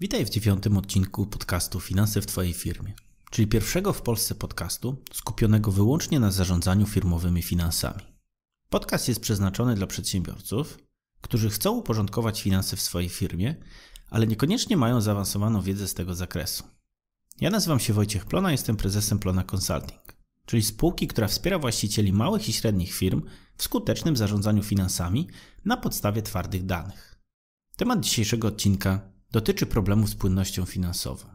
Witaj w dziewiątym odcinku podcastu Finanse w Twojej firmie, czyli pierwszego w Polsce podcastu skupionego wyłącznie na zarządzaniu firmowymi finansami. Podcast jest przeznaczony dla przedsiębiorców, którzy chcą uporządkować finanse w swojej firmie, ale niekoniecznie mają zaawansowaną wiedzę z tego zakresu. Ja nazywam się Wojciech Plona, jestem prezesem Plona Consulting, czyli spółki, która wspiera właścicieli małych i średnich firm w skutecznym zarządzaniu finansami na podstawie twardych danych. Temat dzisiejszego odcinka dotyczy problemów z płynnością finansową.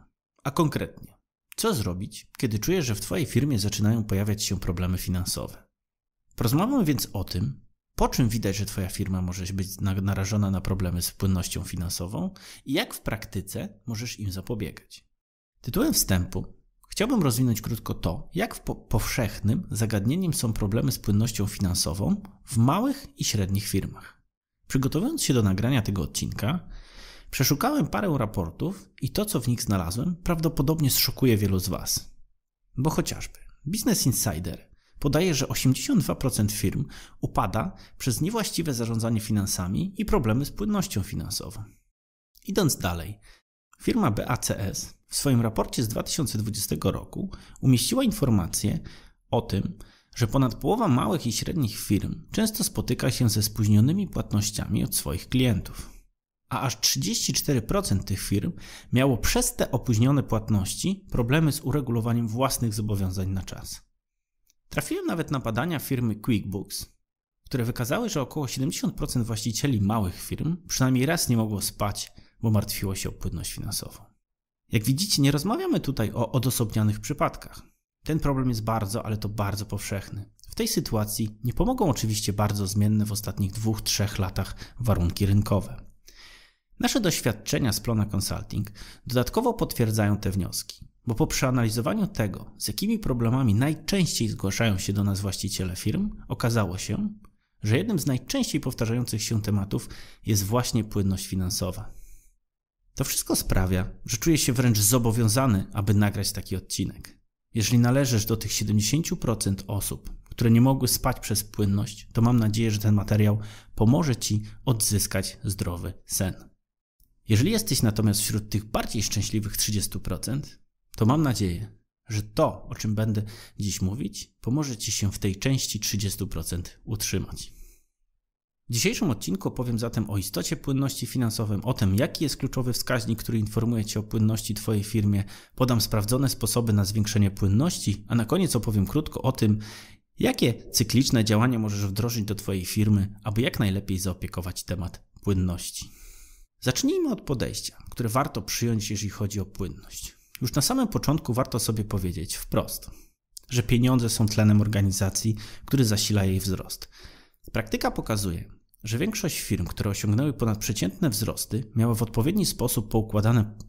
A konkretnie, co zrobić, kiedy czujesz, że w Twojej firmie zaczynają pojawiać się problemy finansowe? Porozmawiamy więc o tym, po czym widać, że Twoja firma może być narażona na problemy z płynnością finansową i jak w praktyce możesz im zapobiegać. Tytułem wstępu chciałbym rozwinąć krótko to, jak po powszechnym zagadnieniem są problemy z płynnością finansową w małych i średnich firmach. Przygotowując się do nagrania tego odcinka, Przeszukałem parę raportów i to, co w nich znalazłem, prawdopodobnie zszokuje wielu z Was. Bo chociażby Business Insider podaje, że 82% firm upada przez niewłaściwe zarządzanie finansami i problemy z płynnością finansową. Idąc dalej, firma BACS w swoim raporcie z 2020 roku umieściła informację o tym, że ponad połowa małych i średnich firm często spotyka się ze spóźnionymi płatnościami od swoich klientów a aż 34% tych firm miało przez te opóźnione płatności problemy z uregulowaniem własnych zobowiązań na czas. Trafiłem nawet na badania firmy QuickBooks, które wykazały, że około 70% właścicieli małych firm przynajmniej raz nie mogło spać, bo martwiło się o płynność finansową. Jak widzicie, nie rozmawiamy tutaj o odosobnionych przypadkach. Ten problem jest bardzo, ale to bardzo powszechny. W tej sytuacji nie pomogą oczywiście bardzo zmienne w ostatnich dwóch, trzech latach warunki rynkowe. Nasze doświadczenia z Plona Consulting dodatkowo potwierdzają te wnioski, bo po przeanalizowaniu tego, z jakimi problemami najczęściej zgłaszają się do nas właściciele firm, okazało się, że jednym z najczęściej powtarzających się tematów jest właśnie płynność finansowa. To wszystko sprawia, że czuję się wręcz zobowiązany, aby nagrać taki odcinek. Jeżeli należysz do tych 70% osób, które nie mogły spać przez płynność, to mam nadzieję, że ten materiał pomoże Ci odzyskać zdrowy sen. Jeżeli jesteś natomiast wśród tych bardziej szczęśliwych 30%, to mam nadzieję, że to, o czym będę dziś mówić, pomoże Ci się w tej części 30% utrzymać. W dzisiejszym odcinku opowiem zatem o istocie płynności finansowej, o tym, jaki jest kluczowy wskaźnik, który informuje Cię o płynności Twojej firmie, podam sprawdzone sposoby na zwiększenie płynności, a na koniec opowiem krótko o tym, jakie cykliczne działania możesz wdrożyć do Twojej firmy, aby jak najlepiej zaopiekować temat płynności. Zacznijmy od podejścia, które warto przyjąć, jeżeli chodzi o płynność. Już na samym początku warto sobie powiedzieć wprost, że pieniądze są tlenem organizacji, który zasila jej wzrost. Praktyka pokazuje, że większość firm, które osiągnęły ponadprzeciętne wzrosty, miała w odpowiedni sposób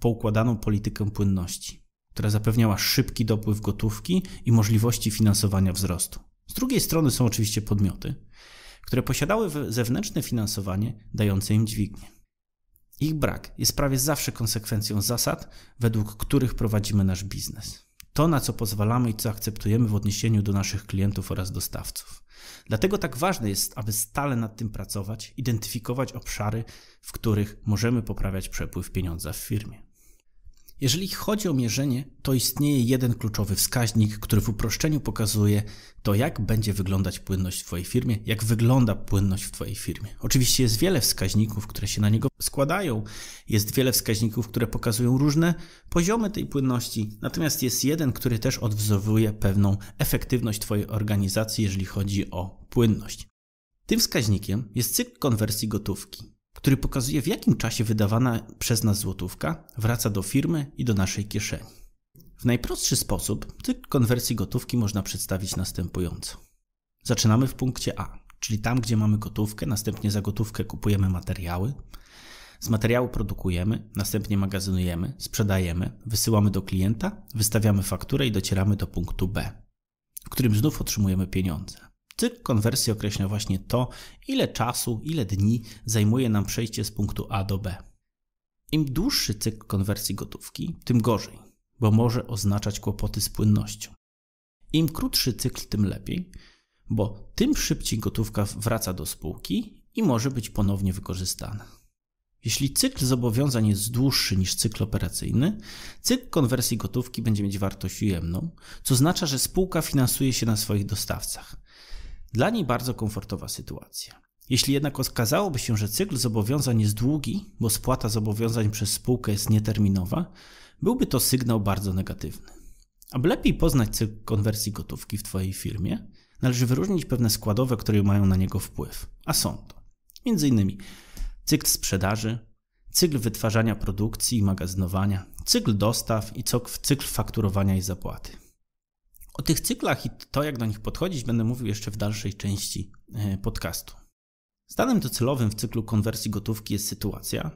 poukładaną politykę płynności, która zapewniała szybki dopływ gotówki i możliwości finansowania wzrostu. Z drugiej strony są oczywiście podmioty, które posiadały zewnętrzne finansowanie dające im dźwignię. Ich brak jest prawie zawsze konsekwencją zasad, według których prowadzimy nasz biznes. To, na co pozwalamy i co akceptujemy w odniesieniu do naszych klientów oraz dostawców. Dlatego tak ważne jest, aby stale nad tym pracować, identyfikować obszary, w których możemy poprawiać przepływ pieniądza w firmie. Jeżeli chodzi o mierzenie, to istnieje jeden kluczowy wskaźnik, który w uproszczeniu pokazuje to, jak będzie wyglądać płynność w Twojej firmie, jak wygląda płynność w Twojej firmie. Oczywiście jest wiele wskaźników, które się na niego składają, jest wiele wskaźników, które pokazują różne poziomy tej płynności, natomiast jest jeden, który też odwzorowuje pewną efektywność Twojej organizacji, jeżeli chodzi o płynność. Tym wskaźnikiem jest cykl konwersji gotówki który pokazuje, w jakim czasie wydawana przez nas złotówka wraca do firmy i do naszej kieszeni. W najprostszy sposób cykl konwersji gotówki można przedstawić następująco. Zaczynamy w punkcie A, czyli tam, gdzie mamy gotówkę, następnie za gotówkę kupujemy materiały, z materiału produkujemy, następnie magazynujemy, sprzedajemy, wysyłamy do klienta, wystawiamy fakturę i docieramy do punktu B, w którym znów otrzymujemy pieniądze. Cykl konwersji określa właśnie to, ile czasu, ile dni zajmuje nam przejście z punktu A do B. Im dłuższy cykl konwersji gotówki, tym gorzej, bo może oznaczać kłopoty z płynnością. Im krótszy cykl, tym lepiej, bo tym szybciej gotówka wraca do spółki i może być ponownie wykorzystana. Jeśli cykl zobowiązań jest dłuższy niż cykl operacyjny, cykl konwersji gotówki będzie mieć wartość ujemną, co oznacza, że spółka finansuje się na swoich dostawcach. Dla niej bardzo komfortowa sytuacja. Jeśli jednak okazałoby się, że cykl zobowiązań jest długi, bo spłata zobowiązań przez spółkę jest nieterminowa, byłby to sygnał bardzo negatywny. Aby lepiej poznać cykl konwersji gotówki w Twojej firmie, należy wyróżnić pewne składowe, które mają na niego wpływ, a są to m.in. cykl sprzedaży, cykl wytwarzania produkcji i magazynowania, cykl dostaw i cykl fakturowania i zapłaty. O tych cyklach i to, jak do nich podchodzić, będę mówił jeszcze w dalszej części e, podcastu. Stanem docelowym w cyklu konwersji gotówki jest sytuacja,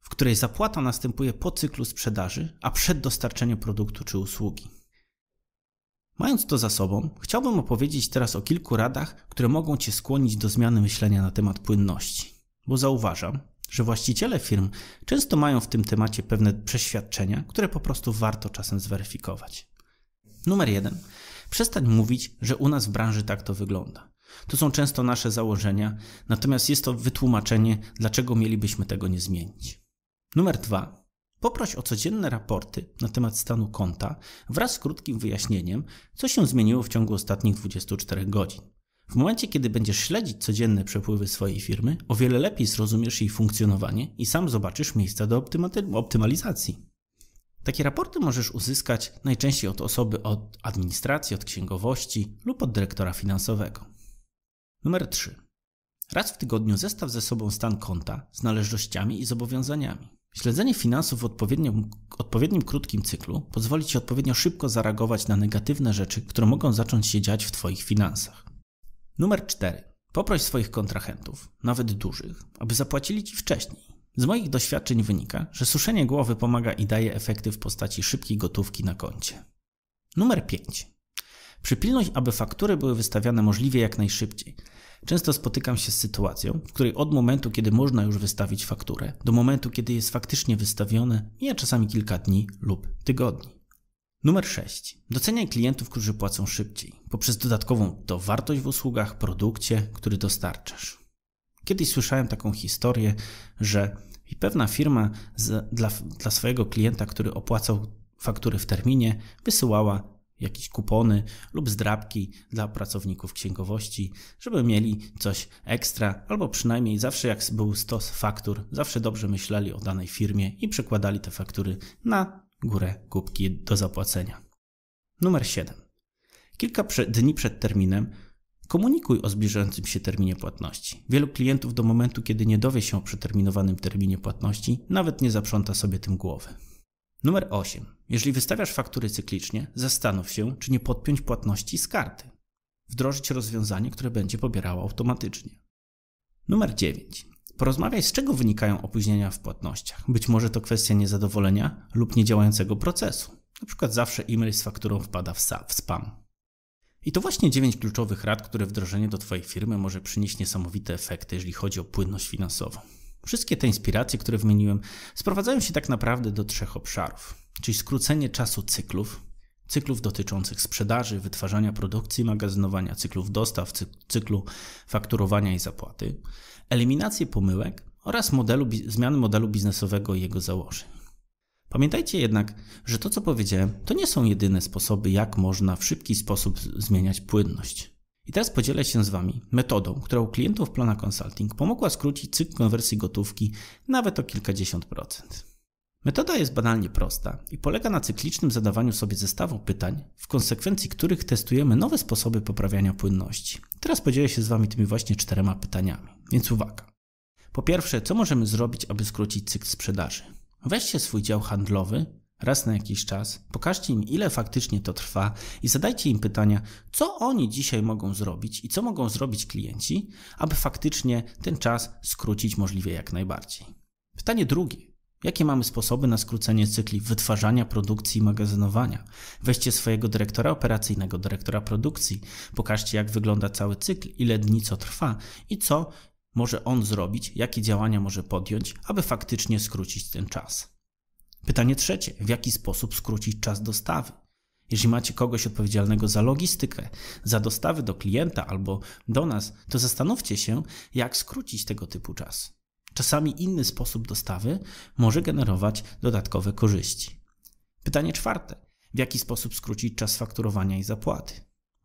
w której zapłata następuje po cyklu sprzedaży, a przed dostarczeniem produktu czy usługi. Mając to za sobą, chciałbym opowiedzieć teraz o kilku radach, które mogą Cię skłonić do zmiany myślenia na temat płynności, bo zauważam, że właściciele firm często mają w tym temacie pewne przeświadczenia, które po prostu warto czasem zweryfikować. Numer jeden. Przestań mówić, że u nas w branży tak to wygląda. To są często nasze założenia, natomiast jest to wytłumaczenie, dlaczego mielibyśmy tego nie zmienić. Numer dwa. Poproś o codzienne raporty na temat stanu konta wraz z krótkim wyjaśnieniem, co się zmieniło w ciągu ostatnich 24 godzin. W momencie, kiedy będziesz śledzić codzienne przepływy swojej firmy, o wiele lepiej zrozumiesz jej funkcjonowanie i sam zobaczysz miejsca do optymalizacji. Takie raporty możesz uzyskać najczęściej od osoby od administracji, od księgowości lub od dyrektora finansowego. Numer 3. Raz w tygodniu zestaw ze sobą stan konta z należnościami i zobowiązaniami. Śledzenie finansów w odpowiednim, odpowiednim krótkim cyklu pozwoli Ci odpowiednio szybko zareagować na negatywne rzeczy, które mogą zacząć się dziać w Twoich finansach. Numer 4. Poproś swoich kontrahentów, nawet dużych, aby zapłacili Ci wcześniej z moich doświadczeń wynika, że suszenie głowy pomaga i daje efekty w postaci szybkiej gotówki na koncie. Numer 5. Przypilność, aby faktury były wystawiane możliwie jak najszybciej. Często spotykam się z sytuacją, w której od momentu, kiedy można już wystawić fakturę, do momentu, kiedy jest faktycznie wystawione, mija czasami kilka dni lub tygodni. Numer 6. Doceniaj klientów, którzy płacą szybciej, poprzez dodatkową to wartość w usługach, produkcie, który dostarczasz. Kiedyś słyszałem taką historię, że i pewna firma z, dla, dla swojego klienta, który opłacał faktury w terminie, wysyłała jakieś kupony lub zdrabki dla pracowników księgowości, żeby mieli coś ekstra, albo przynajmniej zawsze jak był stos faktur, zawsze dobrze myśleli o danej firmie i przekładali te faktury na górę kubki do zapłacenia. Numer 7. Kilka dni przed terminem Komunikuj o zbliżającym się terminie płatności. Wielu klientów do momentu, kiedy nie dowie się o przeterminowanym terminie płatności, nawet nie zaprząta sobie tym głowy. Numer 8. Jeżeli wystawiasz faktury cyklicznie, zastanów się, czy nie podpiąć płatności z karty. Wdrożyć rozwiązanie, które będzie pobierało automatycznie. Numer 9. Porozmawiaj, z czego wynikają opóźnienia w płatnościach. Być może to kwestia niezadowolenia lub niedziałającego procesu. Na przykład zawsze e-mail z fakturą wpada w spam. I to właśnie 9 kluczowych rad, które wdrożenie do Twojej firmy może przynieść niesamowite efekty, jeżeli chodzi o płynność finansową. Wszystkie te inspiracje, które wymieniłem, sprowadzają się tak naprawdę do trzech obszarów, czyli skrócenie czasu cyklów, cyklów dotyczących sprzedaży, wytwarzania produkcji, magazynowania, cyklów dostaw, cyklu fakturowania i zapłaty, eliminację pomyłek oraz modelu, zmiany modelu biznesowego i jego założeń. Pamiętajcie jednak, że to co powiedziałem, to nie są jedyne sposoby, jak można w szybki sposób zmieniać płynność. I teraz podzielę się z Wami metodą, która u klientów Plana Consulting pomogła skrócić cykl konwersji gotówki nawet o kilkadziesiąt procent. Metoda jest banalnie prosta i polega na cyklicznym zadawaniu sobie zestawu pytań, w konsekwencji których testujemy nowe sposoby poprawiania płynności. Teraz podzielę się z Wami tymi właśnie czterema pytaniami, więc uwaga. Po pierwsze, co możemy zrobić, aby skrócić cykl sprzedaży? Weźcie swój dział handlowy raz na jakiś czas, pokażcie im, ile faktycznie to trwa i zadajcie im pytania, co oni dzisiaj mogą zrobić i co mogą zrobić klienci, aby faktycznie ten czas skrócić możliwie jak najbardziej. Pytanie drugie. Jakie mamy sposoby na skrócenie cykli wytwarzania, produkcji i magazynowania? Weźcie swojego dyrektora operacyjnego, dyrektora produkcji, pokażcie jak wygląda cały cykl, ile dni co trwa i co może on zrobić, jakie działania może podjąć, aby faktycznie skrócić ten czas. Pytanie trzecie: w jaki sposób skrócić czas dostawy? Jeśli macie kogoś odpowiedzialnego za logistykę, za dostawy do klienta albo do nas, to zastanówcie się, jak skrócić tego typu czas. Czasami inny sposób dostawy może generować dodatkowe korzyści. Pytanie czwarte: w jaki sposób skrócić czas fakturowania i zapłaty?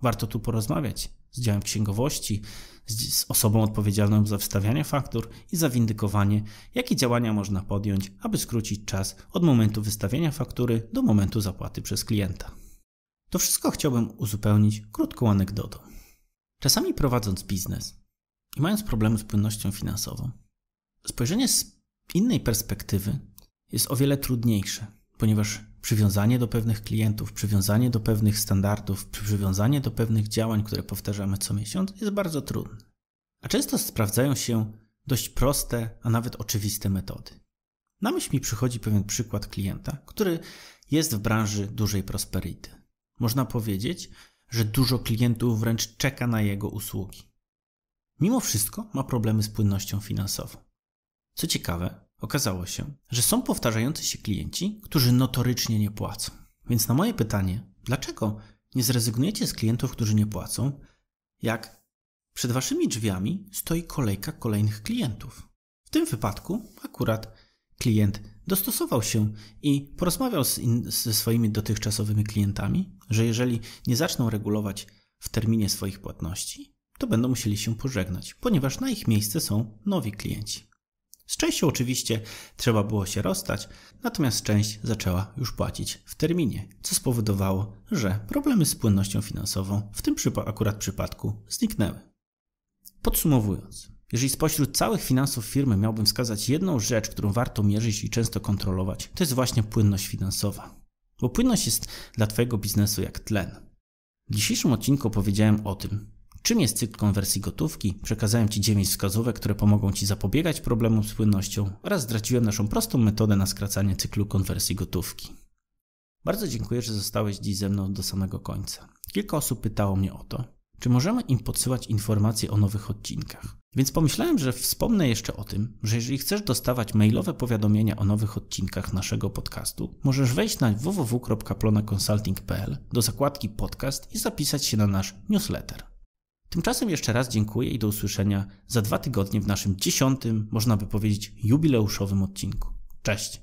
Warto tu porozmawiać z działem księgowości, z, osobą odpowiedzialną za wstawianie faktur i windykowanie, jakie działania można podjąć, aby skrócić czas od momentu wystawienia faktury do momentu zapłaty przez klienta. To wszystko chciałbym uzupełnić krótką anegdotą. Czasami prowadząc biznes i mając problemy z płynnością finansową, spojrzenie z innej perspektywy jest o wiele trudniejsze, ponieważ przywiązanie do pewnych klientów, przywiązanie do pewnych standardów, przywiązanie do pewnych działań, które powtarzamy co miesiąc, jest bardzo trudne. A często sprawdzają się dość proste, a nawet oczywiste metody. Na myśl mi przychodzi pewien przykład klienta, który jest w branży dużej prosperity. Można powiedzieć, że dużo klientów wręcz czeka na jego usługi. Mimo wszystko ma problemy z płynnością finansową. Co ciekawe, Okazało się, że są powtarzający się klienci, którzy notorycznie nie płacą. Więc na moje pytanie, dlaczego nie zrezygnujecie z klientów, którzy nie płacą, jak przed waszymi drzwiami stoi kolejka kolejnych klientów? W tym wypadku akurat klient dostosował się i porozmawiał z in, ze swoimi dotychczasowymi klientami, że jeżeli nie zaczną regulować w terminie swoich płatności, to będą musieli się pożegnać, ponieważ na ich miejsce są nowi klienci. Z częścią oczywiście trzeba było się rozstać, natomiast część zaczęła już płacić w terminie, co spowodowało, że problemy z płynnością finansową w tym akurat przypadku zniknęły. Podsumowując, jeżeli spośród całych finansów firmy miałbym wskazać jedną rzecz, którą warto mierzyć i często kontrolować, to jest właśnie płynność finansowa. Bo płynność jest dla Twojego biznesu jak tlen. W dzisiejszym odcinku powiedziałem o tym, Czym jest cykl konwersji gotówki? Przekazałem Ci 9 wskazówek, które pomogą Ci zapobiegać problemom z płynnością oraz zdradziłem naszą prostą metodę na skracanie cyklu konwersji gotówki. Bardzo dziękuję, że zostałeś dziś ze mną do samego końca. Kilka osób pytało mnie o to, czy możemy im podsyłać informacje o nowych odcinkach. Więc pomyślałem, że wspomnę jeszcze o tym, że jeżeli chcesz dostawać mailowe powiadomienia o nowych odcinkach naszego podcastu, możesz wejść na www.plonaconsulting.pl do zakładki podcast i zapisać się na nasz newsletter. Tymczasem jeszcze raz dziękuję i do usłyszenia za dwa tygodnie w naszym dziesiątym, można by powiedzieć, jubileuszowym odcinku. Cześć!